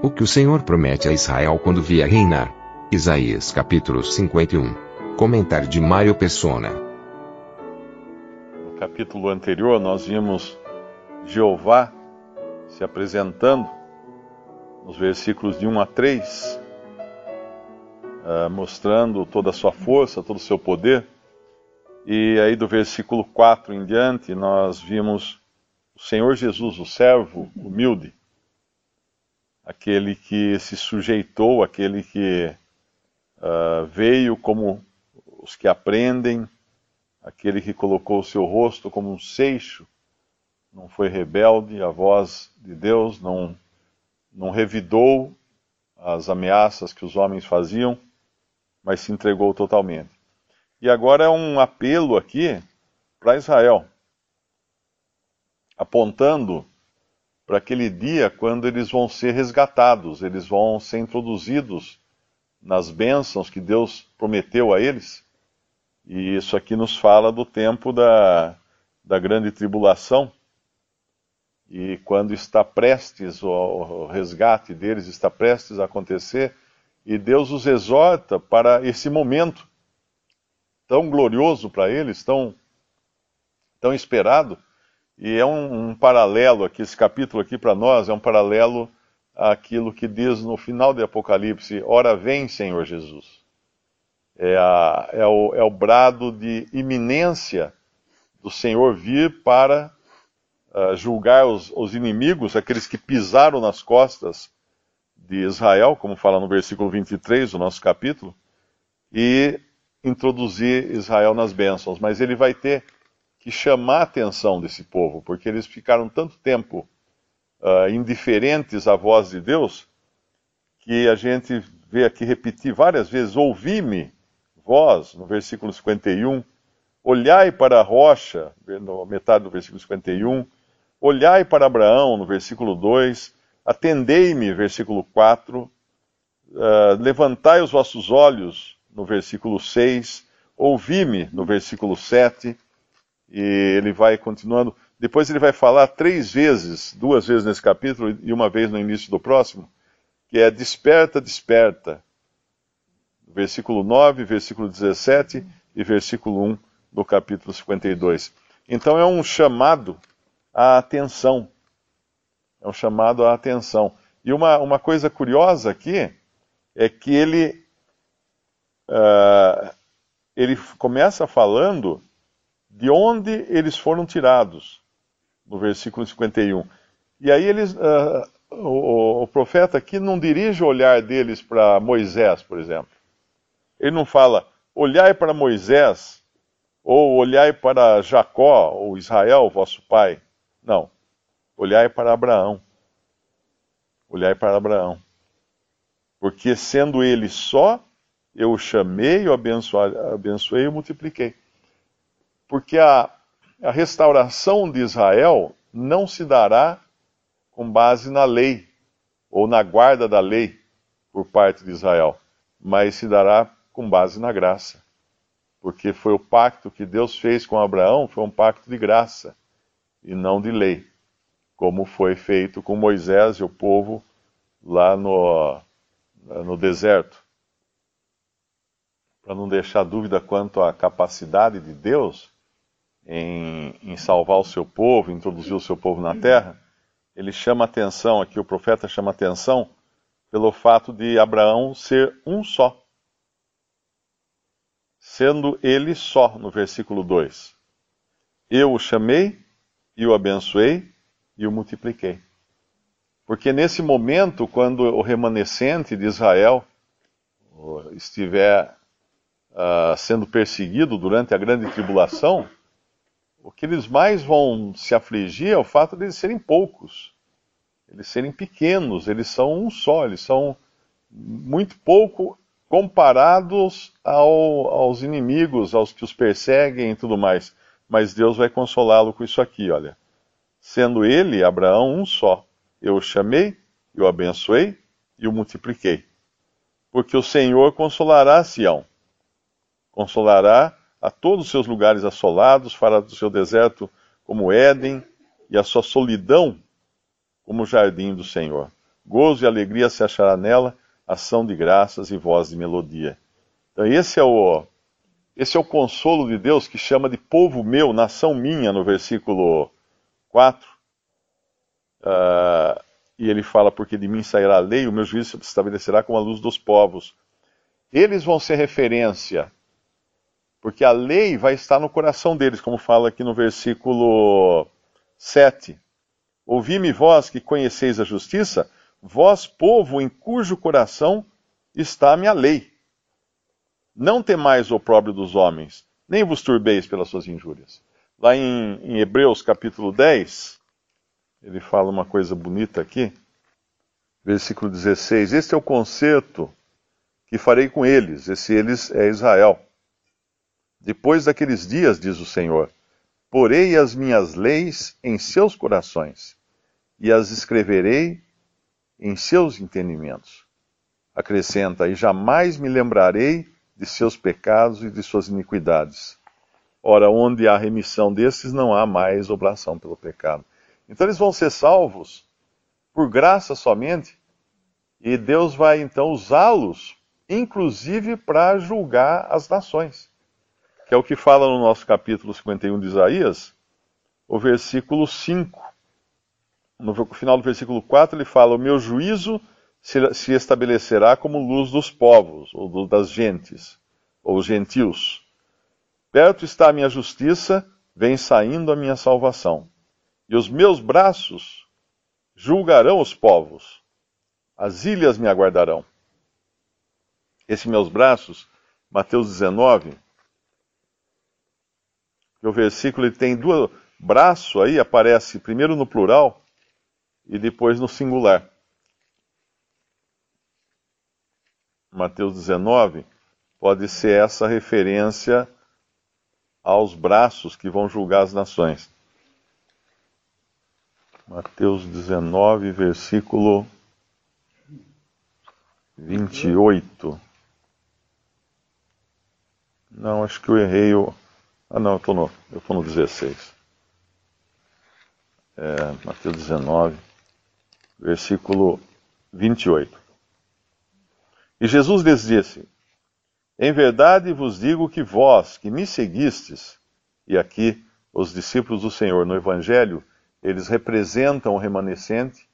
O que o Senhor promete a Israel quando vier reinar. Isaías capítulo 51. Comentário de Mário Persona. No capítulo anterior nós vimos Jeová se apresentando nos versículos de 1 a 3, ah, mostrando toda a sua força, todo o seu poder. E aí do versículo 4 em diante nós vimos o Senhor Jesus, o servo humilde, aquele que se sujeitou, aquele que uh, veio como os que aprendem, aquele que colocou o seu rosto como um seixo, não foi rebelde à voz de Deus, não, não revidou as ameaças que os homens faziam, mas se entregou totalmente. E agora é um apelo aqui para Israel, apontando para aquele dia quando eles vão ser resgatados, eles vão ser introduzidos nas bênçãos que Deus prometeu a eles. E isso aqui nos fala do tempo da, da grande tribulação. E quando está prestes o, o resgate deles, está prestes a acontecer, e Deus os exorta para esse momento tão glorioso para eles, tão, tão esperado e é um, um paralelo aqui, esse capítulo aqui para nós é um paralelo àquilo que diz no final do Apocalipse: Ora vem, Senhor Jesus. É, a, é, o, é o brado de iminência do Senhor vir para uh, julgar os, os inimigos, aqueles que pisaram nas costas de Israel, como fala no versículo 23 do nosso capítulo, e introduzir Israel nas bênçãos. Mas ele vai ter chamar a atenção desse povo, porque eles ficaram tanto tempo uh, indiferentes à voz de Deus, que a gente vê aqui repetir várias vezes: Ouvi-me, vós, no versículo 51, olhai para a rocha, metade do versículo 51, olhai para Abraão, no versículo 2, atendei-me, versículo 4, uh, ah, levantai os vossos olhos, no versículo 6, ouvi-me, no versículo 7 e ele vai continuando. Depois ele vai falar três vezes, duas vezes nesse capítulo e uma vez no início do próximo, que é desperta, desperta. Versículo 9, versículo 17 e versículo 1 do capítulo 52. Então é um chamado à atenção. É um chamado à atenção. E uma, uma coisa curiosa aqui é que ele, uh, ele começa falando de onde eles foram tirados, no versículo 51. E aí eles, uh, o, o, profeta aqui não dirige o olhar deles para Moisés, por exemplo. Ele não fala, olhai para Moisés, ou olhai para Jacó, ou Israel, vosso pai. Não. Olhai para Abraão. Olhai para Abraão. Porque sendo ele só, eu o chamei, eu abençoei, e o multipliquei porque a, a restauração de Israel não se dará com base na lei ou na guarda da lei por parte de Israel, mas se dará com base na graça. Porque foi o pacto que Deus fez com Abraão, foi um pacto de graça e não de lei, como foi feito com Moisés e o povo lá no, no deserto. Para não deixar dúvida quanto à capacidade de Deus, em, em salvar o seu povo, introduzir o seu povo na terra, ele chama atenção, aqui o profeta chama atenção pelo fato de Abraão ser um só. Sendo ele só, no versículo 2. Eu o chamei e o abençoei e o multipliquei. Porque nesse momento, quando o remanescente de Israel estiver uh, sendo perseguido durante a grande tribulação, o que eles mais vão se afligir é o fato de eles serem poucos, eles serem pequenos, eles são um só, eles são muito pouco comparados ao, aos inimigos, aos que os perseguem e tudo mais. Mas Deus vai consolá-lo com isso aqui, olha. Sendo ele, Abraão, um só. Eu o chamei, eu o abençoei e o multipliquei. Porque o Senhor consolará Sião, consolará a todos os seus lugares assolados, fará do seu deserto como Éden e a sua solidão como o jardim do Senhor. Gozo e alegria se achará nela, ação de graças e voz de melodia. Então esse é o esse é o consolo de Deus que chama de povo meu, nação minha, no versículo 4. Uh, ah, e ele fala, porque de mim sairá a lei, o meu juízo se estabelecerá com a luz dos povos. Eles vão ser referência porque a lei vai estar no coração deles, como fala aqui no versículo 7. Ouvi-me vós que conheceis a justiça, vós, povo em cujo coração está a minha lei. Não temais o próprio dos homens, nem vos turbeis pelas suas injúrias. Lá em, em Hebreus capítulo 10, ele fala uma coisa bonita aqui, versículo 16: Este é o conserto que farei com eles, esse eles é Israel depois daqueles dias, diz o Senhor, porei as minhas leis em seus corações e as escreverei em seus entendimentos. Acrescenta: E jamais me lembrarei de seus pecados e de suas iniquidades. Ora, onde há remissão desses, não há mais oblação pelo pecado. Então eles vão ser salvos por graça somente, e Deus vai então usá-los, inclusive para julgar as nações que é o que fala no nosso capítulo 51 de Isaías, o versículo 5. No final do versículo 4, ele fala: O meu juízo se estabelecerá como luz dos povos, ou das gentes, ou gentios. Perto está a minha justiça, vem saindo a minha salvação. E os meus braços julgarão os povos, as ilhas me aguardarão. Esses meus braços, Mateus 19, que o versículo ele tem duas. Braço aí aparece primeiro no plural e depois no singular. Mateus 19 pode ser essa referência aos braços que vão julgar as nações. Mateus 19, versículo 28. Não, acho que eu errei o. Ah não, eu estou no, eu tô no 16. É, Mateus 19, versículo 28. E Jesus lhes disse: Em verdade vos digo que vós, que me seguistes, e aqui os discípulos do Senhor no Evangelho, eles representam o remanescente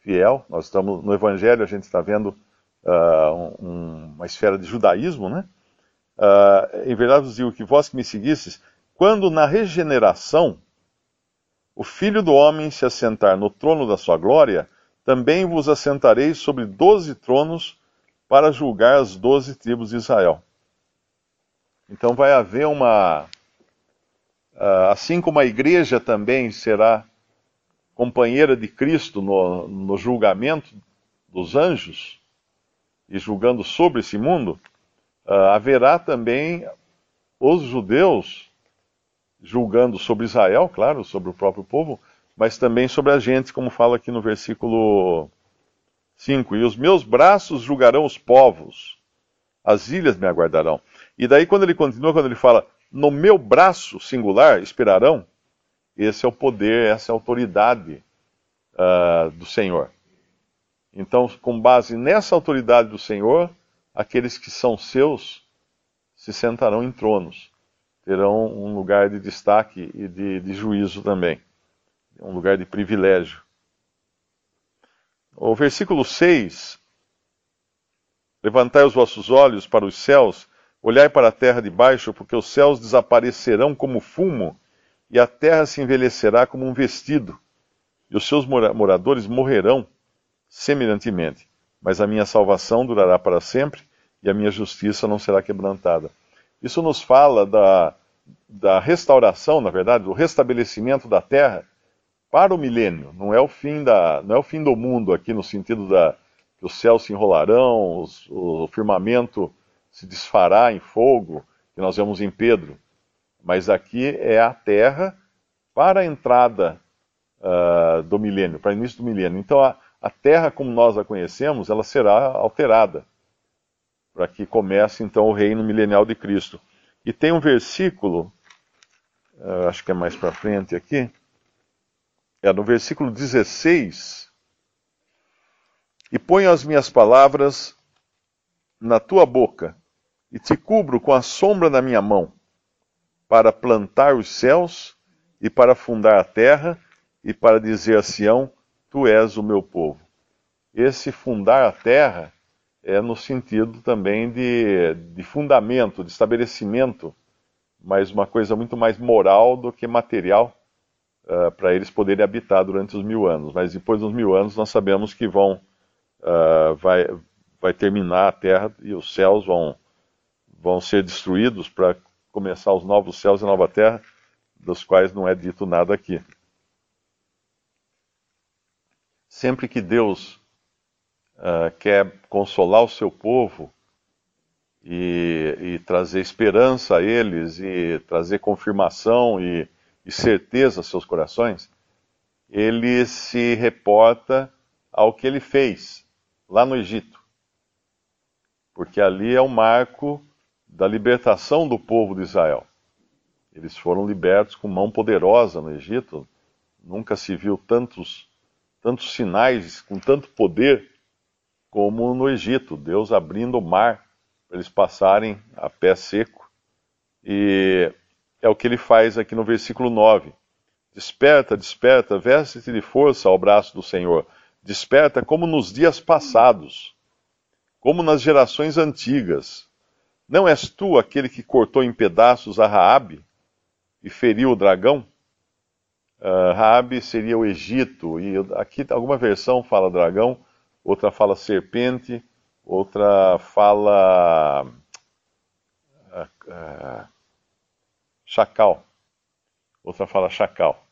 fiel. Nós estamos no Evangelho, a gente está vendo uh, um, uma esfera de judaísmo, né? Uh, em verdade vos digo que vós que me seguistes, quando na regeneração o Filho do Homem se assentar no trono da sua glória, também vos assentareis sobre doze tronos para julgar as doze tribos de Israel. Então vai haver uma. Ah, assim como a igreja também será companheira de Cristo no, no julgamento dos anjos e julgando sobre esse mundo, ah, haverá também os judeus julgando sobre Israel, claro, sobre o próprio povo, mas também sobre a gente, como fala aqui no versículo 5: E os meus braços julgarão os povos, as ilhas me aguardarão. E daí, quando ele continua, quando ele fala, no meu braço singular esperarão, esse é o poder, essa é a autoridade uh, do Senhor. Então, com base nessa autoridade do Senhor, aqueles que são seus se sentarão em tronos, terão um lugar de destaque e de, de juízo também, um lugar de privilégio. O versículo 6: Levantai os vossos olhos para os céus, olhai para a terra de baixo, porque os céus desaparecerão como fumo, e a terra se envelhecerá como um vestido, e os seus moradores morrerão semelhantemente. Mas a minha salvação durará para sempre, e a minha justiça não será quebrantada. Isso nos fala da, da restauração, na verdade, do restabelecimento da terra para o milênio. Não é o fim, da, não é o fim do mundo aqui no sentido da que os céus se enrolarão, os, o firmamento se desfará em fogo, que nós vemos em Pedro. Mas aqui é a terra para a entrada uh, do milênio, para o início do milênio. Então a, a terra como nós a conhecemos, ela será alterada para que comece então o reino milenial de Cristo. E tem um versículo, eh, acho que é mais para frente aqui, é no versículo 16. E ponho as minhas palavras na tua boca, e te cubro com a sombra da minha mão, para plantar os céus e para fundar a terra, e para dizer a Sião: Tu és o meu povo. Esse fundar a terra é no sentido também de, de fundamento, de estabelecimento, mas uma coisa muito mais moral do que material uh, para eles poderem habitar durante os mil anos. Mas depois dos mil anos nós sabemos que vão uh, vai, vai terminar a terra e os céus vão, vão ser destruídos para começar os novos céus e nova terra, dos quais não é dito nada aqui. Sempre que Deus uh, quer consolar o seu povo e, e, trazer esperança a eles, e trazer confirmação e, e certeza aos seus corações, ele se reporta ao que ele fez lá no Egito. Porque ali é o marco da libertação do povo de Israel. Eles foram libertos com mão poderosa no Egito. Nunca se viu tantos, tantos sinais, com tanto poder como no Egito, Deus abrindo o mar para eles passarem a pé seco. E é o que ele faz aqui no versículo 9. Desperta, desperta, veste-te de força ao braço do Senhor. Desperta como nos dias passados, como nas gerações antigas. Não és tu aquele que cortou em pedaços a Raabe e feriu o dragão? Uh, Raabe seria o Egito, e aqui alguma versão fala dragão, outra fala serpente, outra fala uh, chacal, outra fala chacal.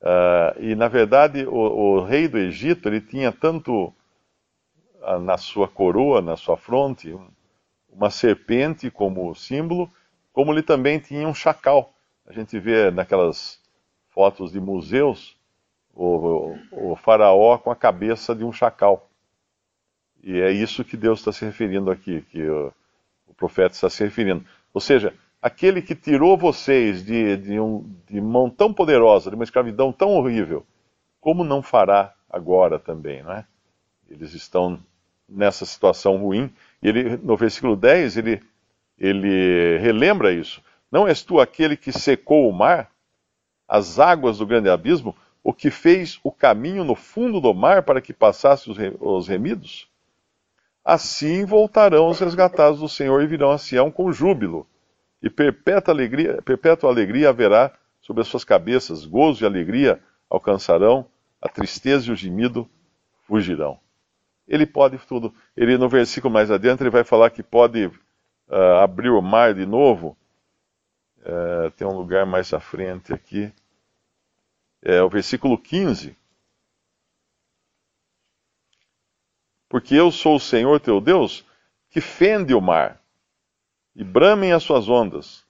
Uh, e na verdade o, o, rei do Egito ele tinha tanto uh, na sua coroa, na sua fronte, uma serpente como símbolo, como ele também tinha um chacal. A gente vê naquelas fotos de museus o, o, o faraó com a cabeça de um chacal. E é isso que Deus está se referindo aqui, que o, o, profeta está se referindo. Ou seja, aquele que tirou vocês de, de, um, de mão tão poderosa, de uma escravidão tão horrível, como não fará agora também, não é? Eles estão nessa situação ruim. E ele, no versículo 10, ele, ele relembra isso. Não és tu aquele que secou o mar, as águas do grande abismo, o que fez o caminho no fundo do mar para que passasse os remidos? Assim voltarão os resgatados do Senhor e virão a Sião com júbilo. E perpétua alegria, perpétua alegria haverá sobre as suas cabeças, gozo e alegria alcançarão, a tristeza e o gemido fugirão. Ele pode tudo. Ele no versículo mais adiante ele vai falar que pode uh, abrir o mar de novo. Uh, tem um lugar mais à frente aqui. É o versículo 15 porque eu sou o Senhor teu Deus, que fende o mar e bramem as suas ondas.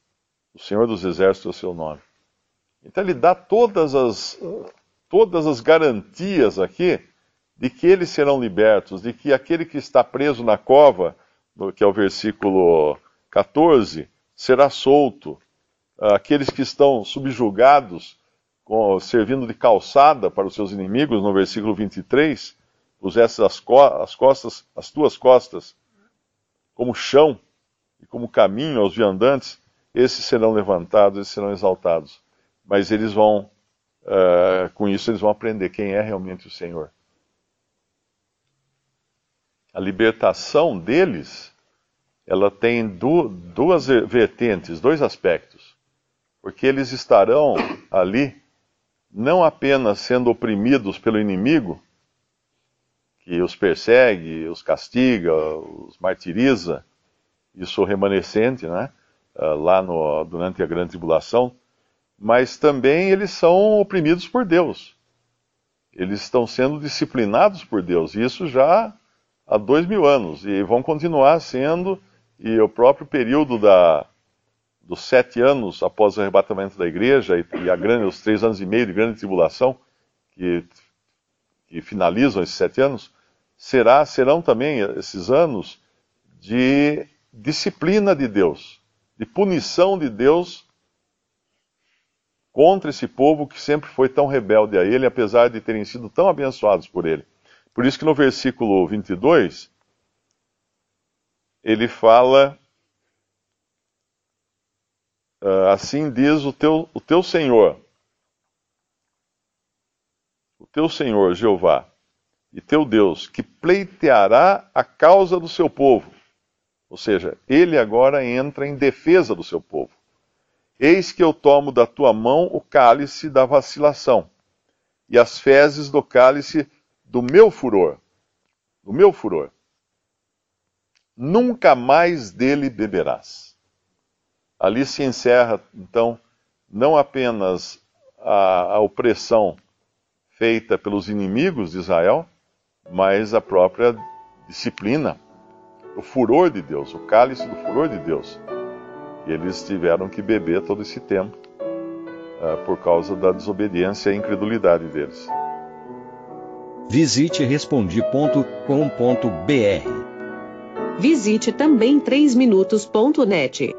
O Senhor dos Exércitos é o seu nome. Então ele dá todas as, todas as garantias aqui de que eles serão libertos, de que aquele que está preso na cova, que é o versículo 14, será solto. Aqueles que estão subjugados, servindo de calçada para os seus inimigos, no versículo 23, pusesses as, co as costas, as tuas costas, como chão e como caminho aos viandantes, esses serão levantados, esses serão exaltados. Mas eles vão, uh, com isso, eles vão aprender quem é realmente o Senhor. A libertação deles, ela tem du duas vertentes, dois aspectos. Porque eles estarão ali não apenas sendo oprimidos pelo inimigo, que os persegue, os castiga, os martiriza, isso remanescente, né? Ah, lá no, durante a grande tribulação, mas também eles são oprimidos por Deus. Eles estão sendo disciplinados por Deus, isso já há dois mil anos, e vão continuar sendo, e o próprio período da, dos sete anos após o arrebatamento da igreja e, e a grande, os três anos e meio de grande tribulação, que, que finalizam esses sete anos, será, serão também esses anos de disciplina de Deus, de punição de Deus contra esse povo que sempre foi tão rebelde a ele, apesar de terem sido tão abençoados por ele. Por isso que no versículo 22, ele fala ah, assim diz o teu, o teu Senhor, o teu Senhor Jeová, e teu Deus, que pleiteará a causa do seu povo. Ou seja, ele agora entra em defesa do seu povo. Eis que eu tomo da tua mão o cálice da vacilação e as fezes do cálice do meu furor. Do meu furor. Nunca mais dele beberás. Ali se encerra, então, não apenas a, a opressão feita pelos inimigos de Israel, mas a própria disciplina, o furor de Deus, o cálice do furor de Deus. E eles tiveram que beber todo esse tempo uh, por causa da desobediência e incredulidade deles. Visite respondi.com.br. Visite também 3minutos.net.